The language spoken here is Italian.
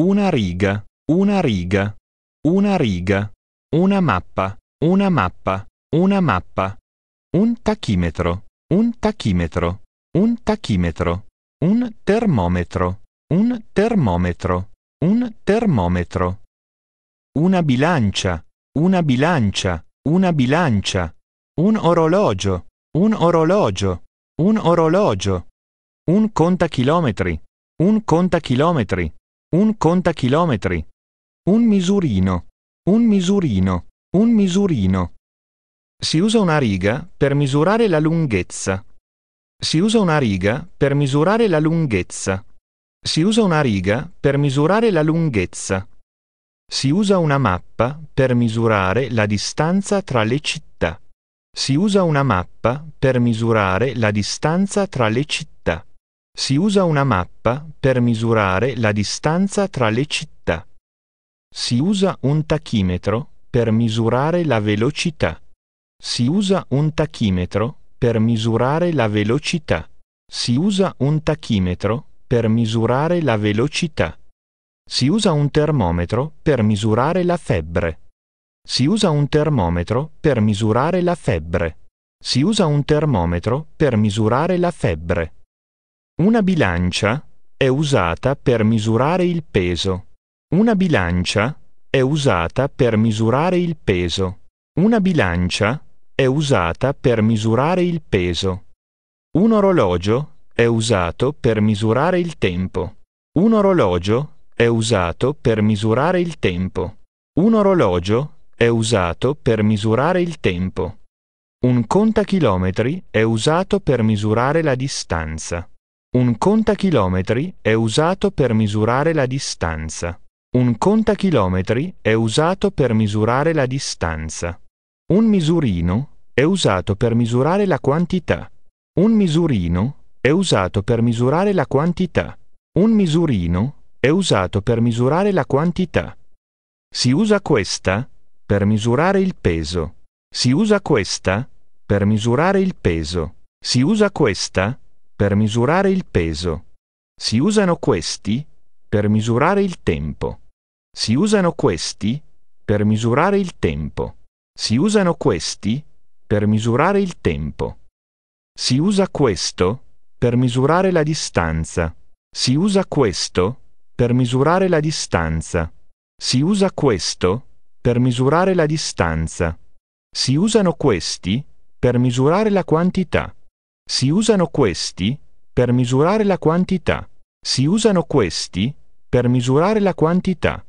Una riga, una riga, una riga, una mappa, una mappa, una mappa. Un tachimetro, un tachimetro, un tachimetro, un termometro, un termometro, un termometro. Una bilancia, una bilancia, una bilancia, un orologio, un orologio, un orologio, un contachilometri, un contachilometri un contachilometri, un misurino, un misurino, un misurino. Si usa una riga per misurare la lunghezza. Si usa una riga per misurare la lunghezza. Si usa una riga per misurare la lunghezza. Si usa una mappa per misurare la distanza tra le città. Si usa una mappa per misurare la distanza tra le città. Si usa una mappa per misurare la distanza tra le città. Si usa un tachimetro per misurare la velocità. Si usa un tachimetro per misurare la velocità. Si usa un tachimetro per misurare la velocità. Si usa un termometro per misurare la febbre. Si usa un termometro per misurare la febbre. Si usa un termometro per misurare la febbre. Una bilancia è usata per misurare il peso. Una bilancia è usata per misurare il peso. Una bilancia è usata per misurare il peso. Un orologio è usato per misurare il tempo. Un orologio è usato per misurare il tempo. Un orologio è usato per misurare il tempo. Un contachilometri è usato per misurare la distanza. Un contachilometri è usato per misurare la distanza. Un contachilometri è usato per misurare la distanza. Un misurino è usato per misurare la quantità. Un misurino è usato per misurare la quantità. Un misurino è usato per misurare la quantità. Si usa questa per misurare il peso. Si usa questa per misurare il peso. Si usa questa per misurare il peso. Si usano questi per misurare il tempo. Si usano questi per misurare il tempo. Si usano questi per misurare il tempo. Si usa questo per misurare la distanza. Si usa questo per misurare la distanza. Si usa questo per misurare la distanza. Si usano questi per misurare la quantità. Si usano questi per misurare la quantità. Si usano questi per misurare la quantità.